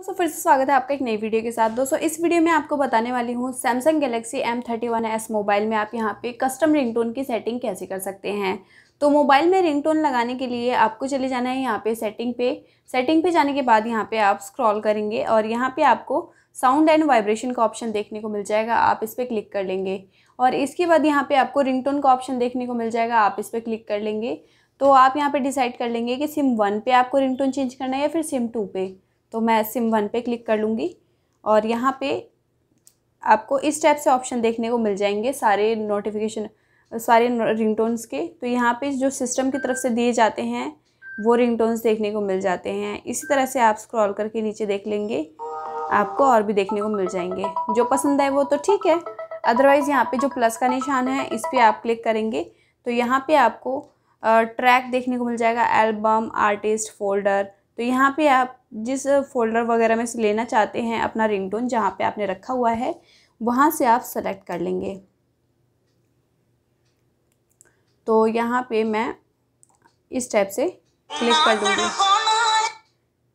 दोस्तों फिर से स्वागत है आपका एक नई वीडियो के साथ दोस्तों इस वीडियो में आपको बताने वाली हूँ Samsung Galaxy M thirty one S mobile में आप यहाँ पे कस्टम रिंगटोन की सेटिंग कैसे कर सकते हैं तो मोबाइल में रिंगटोन लगाने के लिए आपको चले जाना है यहाँ पे सेटिंग पे सेटिंग पे जाने के बाद यहाँ पे आप स्क्रॉल करेंगे और यहाँ पे आपको साउंड एंड वाइब्रेशन का ऑप्शन देखने को मिल जाएगा आप इस पर क्लिक कर लेंगे और इसके बाद यहाँ पे आपको रिंगटोन का ऑप्शन देखने को मिल जाएगा आप इस पर क्लिक कर लेंगे तो आप यहाँ पे डिसाइड कर लेंगे कि सिम वन पे आपको रिंगटोन चेंज करना है या फिर सिम टू पे तो मैं सिम वन पे क्लिक कर लूँगी और यहाँ पे आपको इस टाइप से ऑप्शन देखने को मिल जाएंगे सारे नोटिफिकेशन सारे रिंगटोन्स के तो यहाँ पे जो सिस्टम की तरफ से दिए जाते हैं वो रिंगटोन्स देखने को मिल जाते हैं इसी तरह से आप स्क्रॉल करके नीचे देख लेंगे आपको और भी देखने को मिल जाएंगे जो पसंद आए वो तो ठीक है अदरवाइज़ यहाँ पे जो प्लस का निशान है इस पर आप क्लिक करेंगे तो यहाँ पे आपको ट्रैक देखने को मिल जाएगा एल्बम आर्टिस्ट फोल्डर तो यहाँ पे आप जिस फोल्डर वगैरह में से लेना चाहते हैं अपना रिंगटोन जहाँ पे आपने रखा हुआ है वहाँ से आप सेलेक्ट कर लेंगे तो यहाँ पे मैं इस टाइप से क्लिक कर दूँगी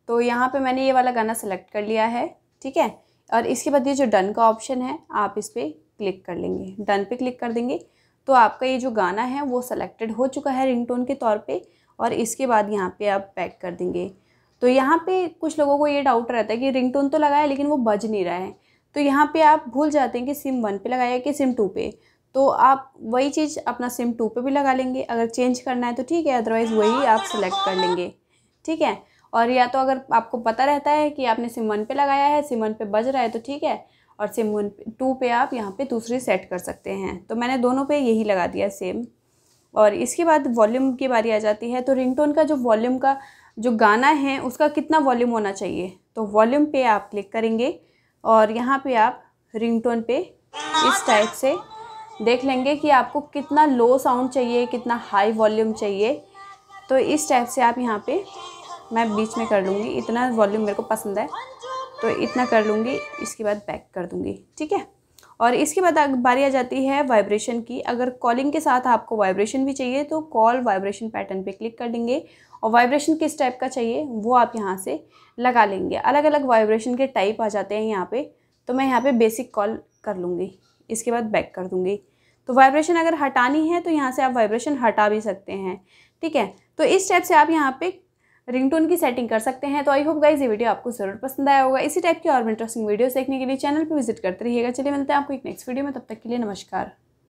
तो यहाँ पे मैंने ये वाला गाना सेलेक्ट कर लिया है ठीक है और इसके बाद ये जो डन का ऑप्शन है आप इस पर क्लिक कर लेंगे डन पे क्लिक कर देंगे तो आपका ये जो गाना है वो सेलेक्टेड हो चुका है रिंगटोन के तौर पे और इसके बाद यहाँ पे आप पैक कर देंगे तो यहाँ पे कुछ लोगों को ये डाउट रहता है कि रिंगटोन तो लगाया लेकिन वो बज नहीं रहा है तो यहाँ पे आप भूल जाते हैं कि सिम वन पे लगाया कि सिम टू पे तो आप वही चीज़ अपना सिम टू पे भी लगा लेंगे अगर चेंज करना है तो ठीक है अदरवाइज़ वही आप सेलेक्ट कर लेंगे ठीक है और या तो अगर आपको पता रहता है कि आपने सिम वन पे लगाया है सिम वन पे बज रहा है तो ठीक है और सिम वन टू पे आप यहाँ पे दूसरी सेट कर सकते हैं तो मैंने दोनों पे यही लगा दिया सेम और इसके बाद वॉल्यूम की बारी आ जाती है तो रिंगटोन का जो वॉल्यूम का जो गाना है उसका कितना वॉल्यूम होना चाहिए तो वॉल्यूम पे आप क्लिक करेंगे और यहाँ पे आप रिंगटोन पे इस टाइप से देख लेंगे कि आपको कितना लो साउंड चाहिए कितना हाई वॉल्यूम चाहिए तो इस टाइप से आप यहाँ पे मैं बीच में कर लूँगी इतना वॉल्यूम मेरे को पसंद है तो इतना कर लूँगी इसके बाद बैक कर दूँगी ठीक है और इसके बाद बारी आ जाती है वाइब्रेशन की अगर कॉलिंग के साथ आपको वाइब्रेशन भी चाहिए तो कॉल वाइब्रेशन पैटर्न पे क्लिक कर देंगे और वाइब्रेशन किस टाइप का चाहिए वो आप यहाँ से लगा लेंगे अलग अलग वाइब्रेशन के टाइप आ जाते हैं यहाँ पे तो मैं यहाँ पे बेसिक कॉल कर लूँगी इसके बाद बैक कर दूँगी तो वाइब्रेशन अगर हटानी है तो यहाँ से आप वाइब्रेशन हटा भी सकते हैं ठीक है तो इस टाइप से आप यहाँ पर रिंगटोन की सेटिंग कर सकते हैं तो आई होप गाइज ये वीडियो आपको जरूर पसंद आया होगा इसी टाइप की और इंटरेस्टिंग वीडियोस देखने के लिए चैनल पर विजिट करते रहिएगा चलिए मिलते हैं आपको एक नेक्स्ट वीडियो में तब तक के लिए नमस्कार